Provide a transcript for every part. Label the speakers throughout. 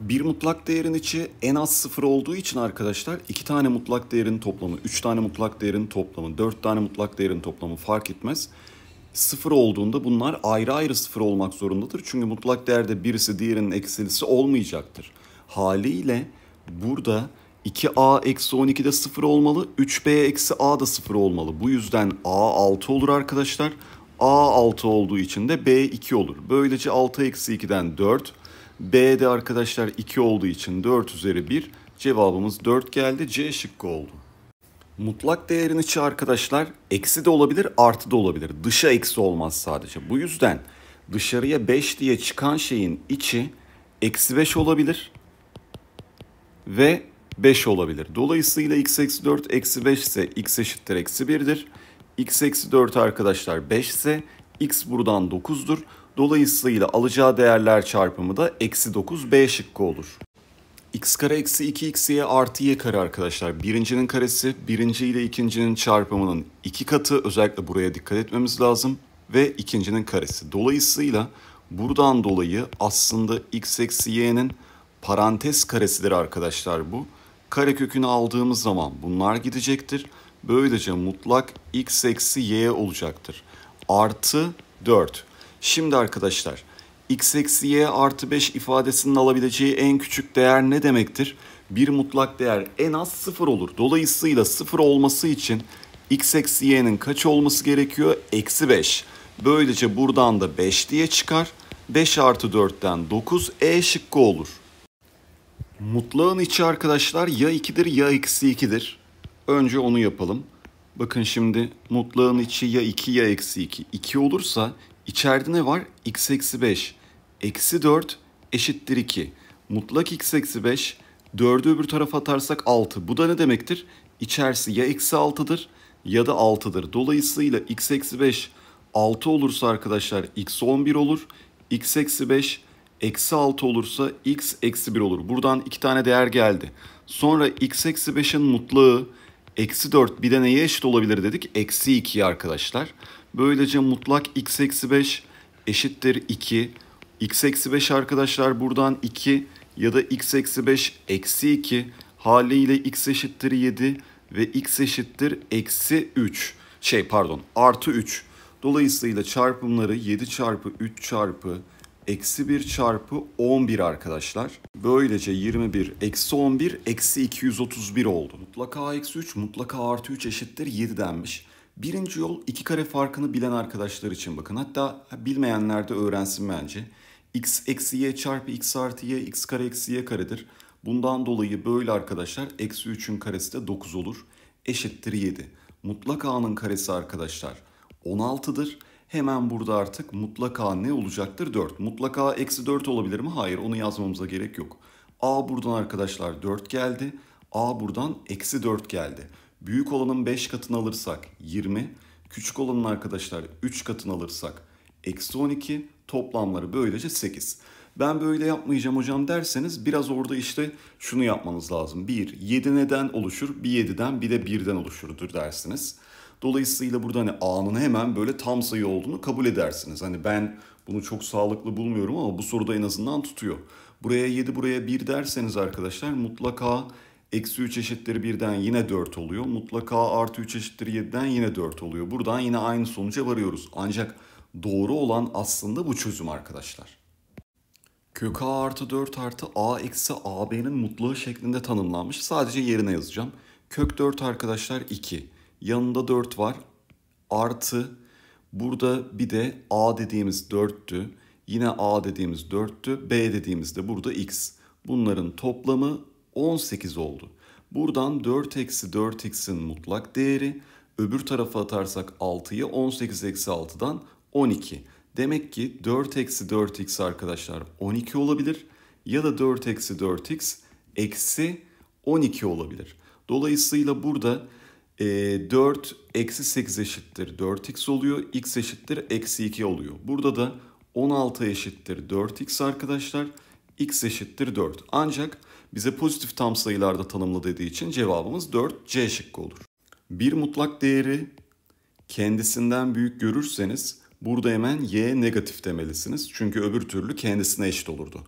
Speaker 1: bir mutlak değerin içi en az sıfır olduğu için arkadaşlar iki tane mutlak değerin toplamı, üç tane mutlak değerin toplamı, dört tane mutlak değerin toplamı fark etmez. Sıfır olduğunda bunlar ayrı ayrı sıfır olmak zorundadır. Çünkü mutlak değerde birisi diğerinin eksilisi olmayacaktır. Haliyle burada 2a eksi 12 de 0 olmalı. 3b eksi a da sıfır olmalı. Bu yüzden a 6 olur arkadaşlar. a 6 olduğu için de b 2 olur. Böylece 6 eksi 2'den 4, B'de arkadaşlar 2 olduğu için 4 üzeri 1. Cevabımız 4 geldi. C şıkkı oldu. Mutlak değerin içi arkadaşlar eksi de olabilir artı da olabilir. Dışa eksi olmaz sadece. Bu yüzden dışarıya 5 diye çıkan şeyin içi eksi 5 olabilir ve 5 olabilir. Dolayısıyla x eksi 4 eksi 5 ise x eşittir eksi 1'dir. x eksi 4 arkadaşlar 5 ise x buradan 9'dur. Dolayısıyla alacağı değerler çarpımı da eksi 9 B şıkkı olur. x kare eksi 2x'ye artı y kare arkadaşlar. Birincinin karesi, birinci ile ikincinin çarpımının iki katı. Özellikle buraya dikkat etmemiz lazım. Ve ikincinin karesi. Dolayısıyla buradan dolayı aslında x eksi y'nin parantez karesidir arkadaşlar bu. Kare kökünü aldığımız zaman bunlar gidecektir. Böylece mutlak x eksi y olacaktır. Artı 4. Şimdi arkadaşlar x eksi y artı 5 ifadesinin alabileceği en küçük değer ne demektir? Bir mutlak değer en az 0 olur. Dolayısıyla 0 olması için x eksi y'nin kaç olması gerekiyor? Eksi 5. Böylece buradan da 5 diye çıkar. 5 artı 4'ten 9 e şıkkı olur. Mutlağın içi arkadaşlar ya 2'dir ya eksi 2'dir. Önce onu yapalım. Bakın şimdi mutlağın içi ya 2 ya eksi 2. 2 olursa İçeride ne var? x eksi 5. Eksi 4 eşittir 2. Mutlak x eksi 5. 4'ü öbür tarafa atarsak 6. Bu da ne demektir? İçerisi ya eksi 6'dır ya da 6'dır. Dolayısıyla x eksi 5 6 olursa arkadaşlar x 11 olur. x eksi 5 eksi 6 olursa x eksi 1 olur. Buradan iki tane değer geldi. Sonra x eksi 5'in mutlağı eksi 4 bir de neye eşit olabilir dedik? Eksi 2 arkadaşlar. Böylece mutlak x eksi 5 eşittir 2. x eksi 5 arkadaşlar buradan 2 ya da x eksi 5 eksi 2 haliyle x eşittir 7 ve x eşittir eksi 3. Şey pardon artı 3. Dolayısıyla çarpımları 7 çarpı 3 çarpı eksi 1 çarpı 11 arkadaşlar. Böylece 21 eksi 11 eksi 231 oldu. Mutlaka eksi 3 mutlaka artı 3 eşittir 7 denmiş. Birinci yol iki kare farkını bilen arkadaşlar için bakın. Hatta bilmeyenler de öğrensin bence. x eksi y çarpı x artı y x kare eksi y karedir. Bundan dolayı böyle arkadaşlar eksi 3'ün karesi de 9 olur. Eşittir 7. Mutlak a'nın karesi arkadaşlar 16'dır. Hemen burada artık mutlak a ne olacaktır? 4. Mutlak a eksi 4 olabilir mi? Hayır onu yazmamıza gerek yok. a buradan arkadaşlar 4 geldi. a buradan eksi 4 geldi. Büyük olanın 5 katını alırsak 20, küçük olanın arkadaşlar 3 katını alırsak eksi 12, toplamları böylece 8. Ben böyle yapmayacağım hocam derseniz biraz orada işte şunu yapmanız lazım. 1, 7 neden oluşur? Bir 7'den bir de 1'den oluşurdur dersiniz. Dolayısıyla burada hani A'nın hemen böyle tam sayı olduğunu kabul edersiniz. Hani ben bunu çok sağlıklı bulmuyorum ama bu soruda en azından tutuyor. Buraya 7 buraya 1 derseniz arkadaşlar mutlaka Eksi 3 eşittir 1'den yine 4 oluyor. Mutlaka artı 3 eşittir 7'den yine 4 oluyor. Buradan yine aynı sonuca varıyoruz. Ancak doğru olan aslında bu çözüm arkadaşlar. Kök a artı 4 artı a eksi ab'nin mutluğu şeklinde tanımlanmış. Sadece yerine yazacağım. Kök 4 arkadaşlar 2. Yanında 4 var. Artı burada bir de a dediğimiz 4'tü. Yine a dediğimiz 4'tü. b dediğimiz de burada x. Bunların toplamı 18 oldu. Buradan 4 eksi 4x'in mutlak değeri öbür tarafa atarsak 6'yı 18 eksi 6'dan 12. Demek ki 4 eksi 4x arkadaşlar 12 olabilir ya da 4 eksi 4x eksi 12 olabilir. Dolayısıyla burada 4 e, eksi 8 eşittir 4x oluyor. x eşittir eksi 2 oluyor. Burada da 16 eşittir 4x arkadaşlar. x eşittir 4. Ancak bize pozitif tam sayılarda tanımlı dediği için cevabımız 4 C şıkkı olur. Bir mutlak değeri kendisinden büyük görürseniz burada hemen y negatif demelisiniz. Çünkü öbür türlü kendisine eşit olurdu.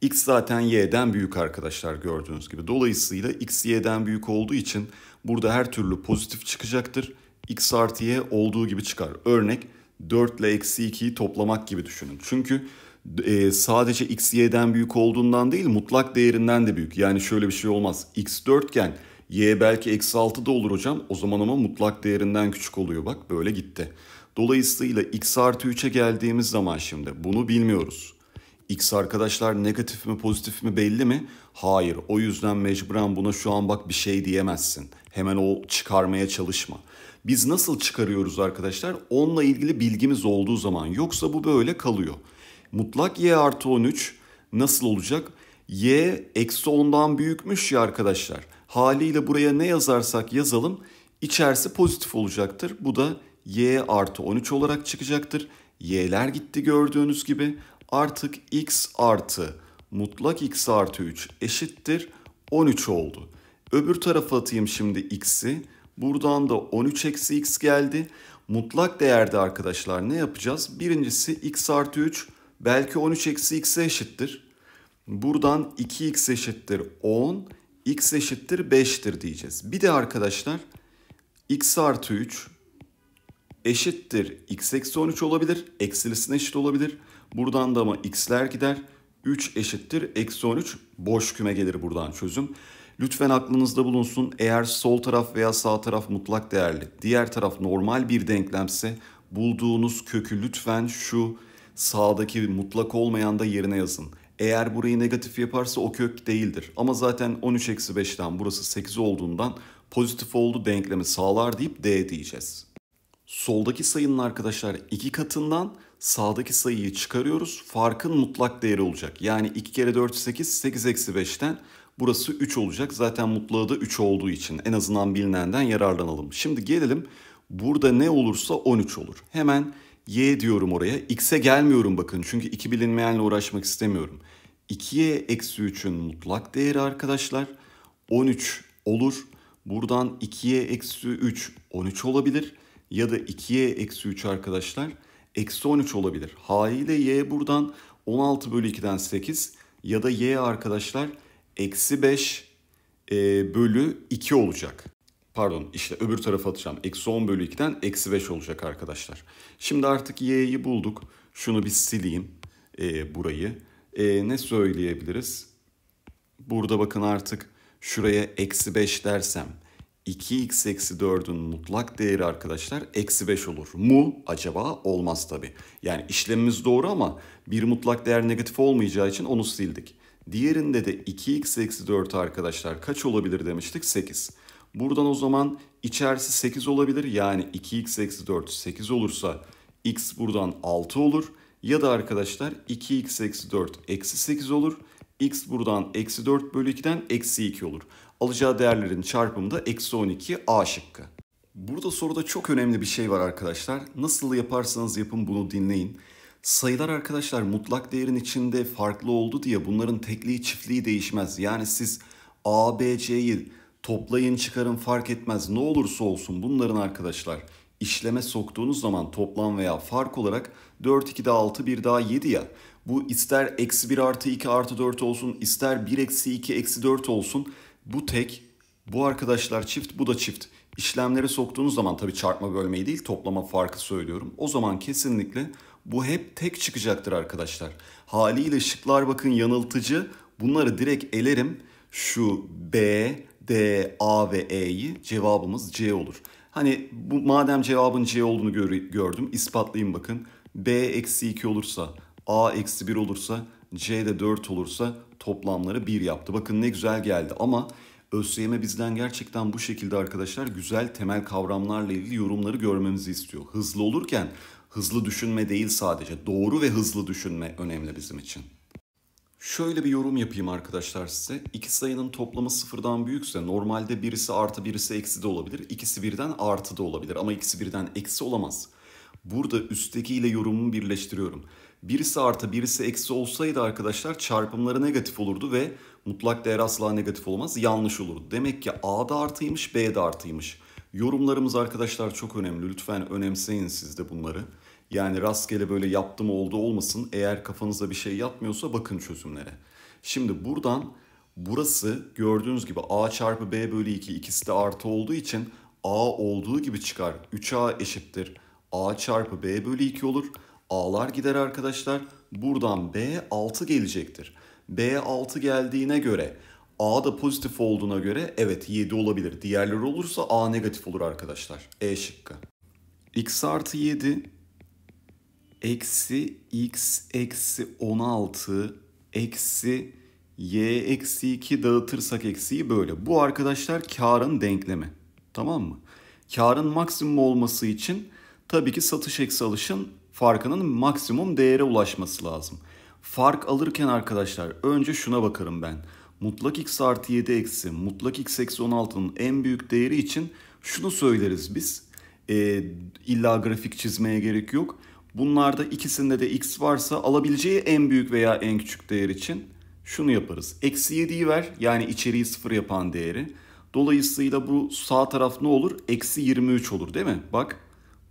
Speaker 1: X zaten y'den büyük arkadaşlar gördüğünüz gibi. Dolayısıyla x y'den büyük olduğu için burada her türlü pozitif çıkacaktır. X artı y olduğu gibi çıkar. Örnek 4 ile eksi 2'yi toplamak gibi düşünün. Çünkü e, sadece x y'den büyük olduğundan değil mutlak değerinden de büyük. Yani şöyle bir şey olmaz. x 4 iken y belki eksi 6 da olur hocam. O zaman ama mutlak değerinden küçük oluyor bak böyle gitti. Dolayısıyla x artı 3'e geldiğimiz zaman şimdi bunu bilmiyoruz. X arkadaşlar negatif mi pozitif mi belli mi? Hayır. O yüzden mecburen buna şu an bak bir şey diyemezsin. Hemen o çıkarmaya çalışma. Biz nasıl çıkarıyoruz arkadaşlar? Onunla ilgili bilgimiz olduğu zaman. Yoksa bu böyle kalıyor. Mutlak y artı 13 nasıl olacak? y eksi 10'dan büyükmüş ya arkadaşlar. Haliyle buraya ne yazarsak yazalım içerisi pozitif olacaktır. Bu da y artı 13 olarak çıkacaktır. y'ler gitti gördüğünüz gibi. Artık x artı mutlak x artı 3 eşittir 13 oldu. Öbür tarafa atayım şimdi x'i. Buradan da 13 eksi x geldi. Mutlak değerde arkadaşlar ne yapacağız? Birincisi x artı 3 belki 13 eksi x'e eşittir. Buradan 2x eşittir 10, x eşittir 5'tir diyeceğiz. Bir de arkadaşlar x artı 3 eşittir x eksi 13 olabilir. Eksilisine eşit olabilir. Buradan da ama x'ler gider. 3 eşittir eksi 13 boş küme gelir buradan çözüm. Lütfen aklınızda bulunsun eğer sol taraf veya sağ taraf mutlak değerli diğer taraf normal bir denklemse bulduğunuz kökü lütfen şu sağdaki mutlak olmayan da yerine yazın. Eğer burayı negatif yaparsa o kök değildir. Ama zaten 13-5'ten burası 8 olduğundan pozitif oldu denklemi sağlar deyip D diyeceğiz. Soldaki sayının arkadaşlar iki katından sağdaki sayıyı çıkarıyoruz. Farkın mutlak değeri olacak. Yani 2 kere 4 8, 8 eksi 5'ten burası 3 olacak. Zaten mutlağı da 3 olduğu için en azından bilinenden yararlanalım. Şimdi gelelim burada ne olursa 13 olur. Hemen y diyorum oraya. X'e gelmiyorum bakın çünkü iki bilinmeyenle uğraşmak istemiyorum. 2 eksi 3'ün mutlak değeri arkadaşlar 13 olur. Buradan 2 eksi 3 13 olabilir. Ya da 2 eksi 3 arkadaşlar eksi 13 olabilir. Haliyle y buradan 16 bölü 2'den 8 ya da y arkadaşlar eksi 5 e, bölü 2 olacak pardon işte öbür tarafa atacağım. Eksi 10 bölü 2'den eksi 5 olacak arkadaşlar. Şimdi artık y'yi bulduk. Şunu bir sileyim e, burayı. E, ne söyleyebiliriz? Burada bakın artık şuraya eksi 5 dersem 2x eksi 4'ün mutlak değeri arkadaşlar eksi 5 olur. Mu acaba olmaz tabi. Yani işlemimiz doğru ama bir mutlak değer negatif olmayacağı için onu sildik. Diğerinde de 2x eksi 4 arkadaşlar kaç olabilir demiştik 8. Buradan o zaman içerisi 8 olabilir. Yani 2x eksi 4 8 olursa x buradan 6 olur. Ya da arkadaşlar 2x eksi 4 eksi 8 olur. x buradan eksi 4 bölü 2'den eksi 2 olur. Alacağı değerlerin çarpımı da eksi 12 a şıkkı. Burada soruda çok önemli bir şey var arkadaşlar. Nasıl yaparsanız yapın bunu dinleyin. Sayılar arkadaşlar mutlak değerin içinde farklı oldu diye bunların tekliği çiftliği değişmez. Yani siz A, B, C'yi Toplayın çıkarın fark etmez ne olursa olsun bunların arkadaşlar işleme soktuğunuz zaman toplam veya fark olarak 4 2 de 6 1 daha 7 ya. Bu ister eksi 1 artı 2 artı 4 olsun ister 1 eksi 2 eksi 4 olsun. Bu tek bu arkadaşlar çift bu da çift. İşlemlere soktuğunuz zaman tabi çarpma bölmeyi değil toplama farkı söylüyorum. O zaman kesinlikle bu hep tek çıkacaktır arkadaşlar. Haliyle şıklar bakın yanıltıcı. Bunları direkt elerim. Şu B, D, A ve E'yi cevabımız C olur. Hani bu madem cevabın C olduğunu gör, gördüm ispatlayayım bakın. B eksi 2 olursa, A eksi 1 olursa, C de 4 olursa toplamları 1 yaptı. Bakın ne güzel geldi ama ÖSYM e bizden gerçekten bu şekilde arkadaşlar güzel temel kavramlarla ilgili yorumları görmemizi istiyor. Hızlı olurken hızlı düşünme değil sadece doğru ve hızlı düşünme önemli bizim için. Şöyle bir yorum yapayım arkadaşlar size. İki sayının toplamı sıfırdan büyükse normalde birisi artı birisi eksi de olabilir. İkisi birden artı da olabilir ama ikisi birden eksi olamaz. Burada üsttekiyle yorumumu birleştiriyorum. Birisi artı birisi eksi olsaydı arkadaşlar çarpımları negatif olurdu ve mutlak değer asla negatif olmaz yanlış olurdu. Demek ki A da artıymış B de artıymış. Yorumlarımız arkadaşlar çok önemli. Lütfen önemseyin siz de bunları. Yani rastgele böyle yaptım oldu olmasın. Eğer kafanıza bir şey yatmıyorsa bakın çözümlere. Şimdi buradan burası gördüğünüz gibi a çarpı b bölü 2 ikisi de artı olduğu için a olduğu gibi çıkar. 3a eşittir a çarpı b bölü 2 olur. A'lar gider arkadaşlar. Buradan B 6 gelecektir. B 6 geldiğine göre A da pozitif olduğuna göre evet 7 olabilir. Diğerleri olursa A negatif olur arkadaşlar. E şıkkı. X artı 7 eksi x eksi 16 eksi y eksi 2 dağıtırsak eksiyi böyle. Bu arkadaşlar karın denklemi. Tamam mı? Karın maksimum olması için tabii ki satış eksi alışın farkının maksimum değere ulaşması lazım. Fark alırken arkadaşlar önce şuna bakarım ben. Mutlak x artı 7 eksi mutlak x eksi 16'nın en büyük değeri için şunu söyleriz biz. E, illa grafik çizmeye gerek yok Bunlarda ikisinde de x varsa alabileceği en büyük veya en küçük değer için şunu yaparız. Eksi 7'yi ver yani içeriği 0 yapan değeri. Dolayısıyla bu sağ taraf ne olur? Eksi 23 olur değil mi? Bak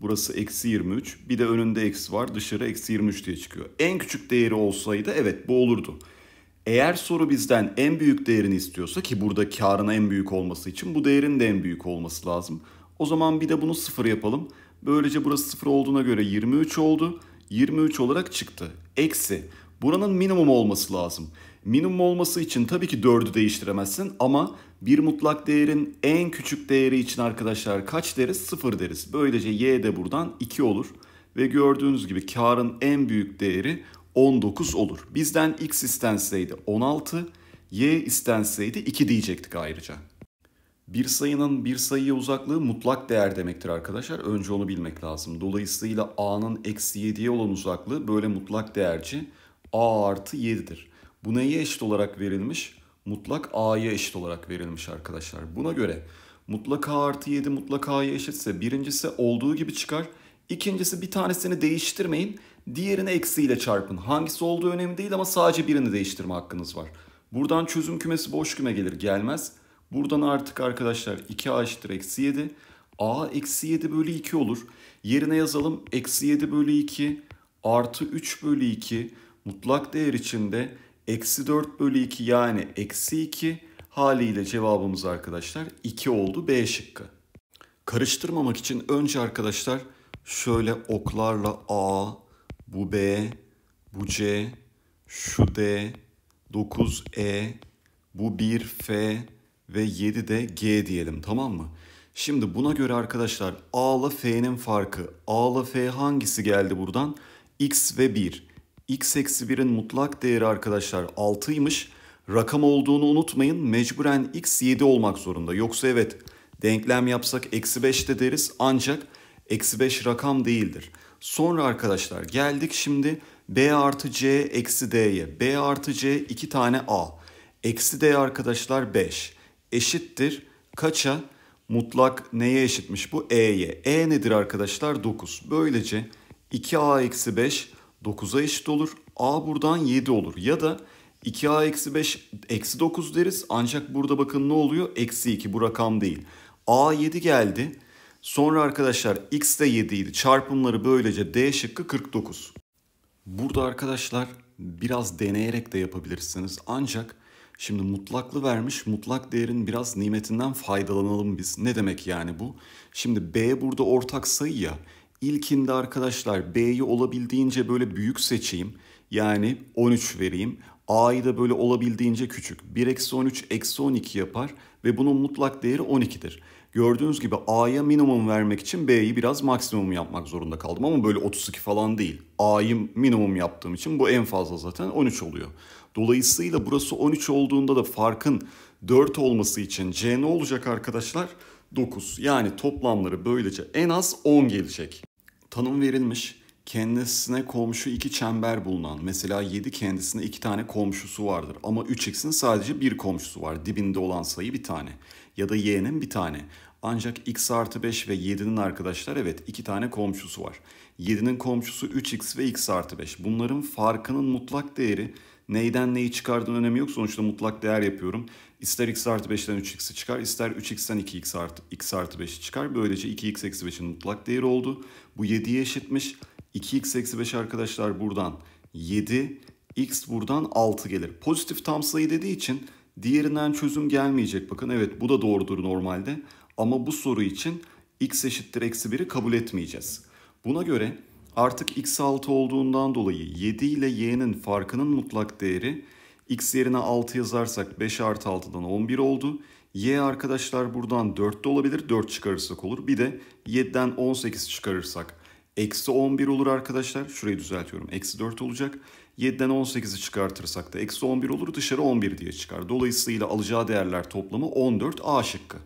Speaker 1: burası eksi 23 bir de önünde eksi var dışarı eksi 23 diye çıkıyor. En küçük değeri olsaydı evet bu olurdu. Eğer soru bizden en büyük değerini istiyorsa ki burada karın en büyük olması için bu değerin de en büyük olması lazım. O zaman bir de bunu sıfır yapalım. Böylece burası 0 olduğuna göre 23 oldu. 23 olarak çıktı. Eksi. Buranın minimum olması lazım. Minimum olması için tabii ki 4'ü değiştiremezsin ama bir mutlak değerin en küçük değeri için arkadaşlar kaç deriz? 0 deriz. Böylece y de buradan 2 olur. Ve gördüğünüz gibi karın en büyük değeri 19 olur. Bizden x istenseydi 16, y istenseydi 2 diyecektik ayrıca. Bir sayının bir sayıya uzaklığı mutlak değer demektir arkadaşlar. Önce onu bilmek lazım. Dolayısıyla a'nın eksi 7'ye olan uzaklığı böyle mutlak değerci a artı 7'dir. Bu neye eşit olarak verilmiş? Mutlak a'ya eşit olarak verilmiş arkadaşlar. Buna göre mutlak a artı 7 mutlak a'ya eşitse birincisi olduğu gibi çıkar. İkincisi bir tanesini değiştirmeyin. Diğerini eksiyle çarpın. Hangisi olduğu önemli değil ama sadece birini değiştirme hakkınız var. Buradan çözüm kümesi boş küme gelir gelmez. Buradan artık arkadaşlar 2a eşittir eksi 7. a eksi 7 bölü 2 olur. Yerine yazalım eksi 7 bölü 2 artı 3 bölü 2 mutlak değer içinde eksi 4 bölü 2 yani eksi 2 haliyle cevabımız arkadaşlar 2 oldu B şıkkı. Karıştırmamak için önce arkadaşlar şöyle oklarla A, bu B, bu C, şu D, 9 E, bu 1 F, ve 7 de G diyelim tamam mı? Şimdi buna göre arkadaşlar A ile F'nin farkı. A ile F hangisi geldi buradan? X ve 1. X eksi 1'in mutlak değeri arkadaşlar 6'ymış. Rakam olduğunu unutmayın. Mecburen X 7 olmak zorunda. Yoksa evet denklem yapsak eksi 5 de deriz. Ancak eksi 5 rakam değildir. Sonra arkadaşlar geldik şimdi B artı C eksi D'ye. B artı C 2 tane A. Eksi D arkadaşlar 5 eşittir kaça? Mutlak neye eşitmiş bu? E'ye. E nedir arkadaşlar? 9. Böylece 2a eksi 5 9'a eşit olur. A buradan 7 olur. Ya da 2a eksi 5 eksi 9 deriz. Ancak burada bakın ne oluyor? Eksi 2 bu rakam değil. A 7 geldi. Sonra arkadaşlar x de 7 idi. Çarpımları böylece D şıkkı 49. Burada arkadaşlar biraz deneyerek de yapabilirsiniz. Ancak Şimdi mutlaklı vermiş mutlak değerin biraz nimetinden faydalanalım biz. Ne demek yani bu? Şimdi B burada ortak sayı ya. İlkinde arkadaşlar B'yi olabildiğince böyle büyük seçeyim. Yani 13 vereyim. A'yı da böyle olabildiğince küçük. 1 eksi 13 eksi 12 yapar ve bunun mutlak değeri 12'dir. Gördüğünüz gibi A'ya minimum vermek için B'yi biraz maksimum yapmak zorunda kaldım. Ama böyle 32 falan değil. A'yı minimum yaptığım için bu en fazla zaten 13 oluyor. Dolayısıyla burası 13 olduğunda da farkın 4 olması için C ne olacak arkadaşlar? 9. Yani toplamları böylece en az 10 gelecek. Tanım verilmiş. Kendisine komşu iki çember bulunan. Mesela 7 kendisine iki tane komşusu vardır. Ama 3x'in sadece bir komşusu var. Dibinde olan sayı bir tane ya da y'nin bir tane. Ancak x artı 5 ve 7'nin arkadaşlar evet iki tane komşusu var. 7'nin komşusu 3x ve x artı 5. Bunların farkının mutlak değeri neyden neyi çıkardığın önemi yok. Sonuçta mutlak değer yapıyorum. İster x artı 5'ten 3x'i çıkar ister 3x'ten 2x artı, x artı 5'i çıkar. Böylece 2x eksi 5'in mutlak değeri oldu. Bu 7'ye eşitmiş. 2x eksi 5 arkadaşlar buradan 7 x buradan 6 gelir. Pozitif tam sayı dediği için Diğerinden çözüm gelmeyecek bakın. Evet bu da doğrudur normalde. Ama bu soru için x eşittir eksi 1'i kabul etmeyeceğiz. Buna göre artık x 6 olduğundan dolayı 7 ile y'nin farkının mutlak değeri x yerine 6 yazarsak 5 artı 6'dan 11 oldu. Y arkadaşlar buradan 4 de olabilir 4 çıkarırsak olur. Bir de 7'den 18 çıkarırsak Eksi 11 olur arkadaşlar. Şurayı düzeltiyorum. Eksi 4 olacak. 7'den 18'i çıkartırsak da eksi 11 olur. Dışarı 11 diye çıkar. Dolayısıyla alacağı değerler toplamı 14 A şıkkı.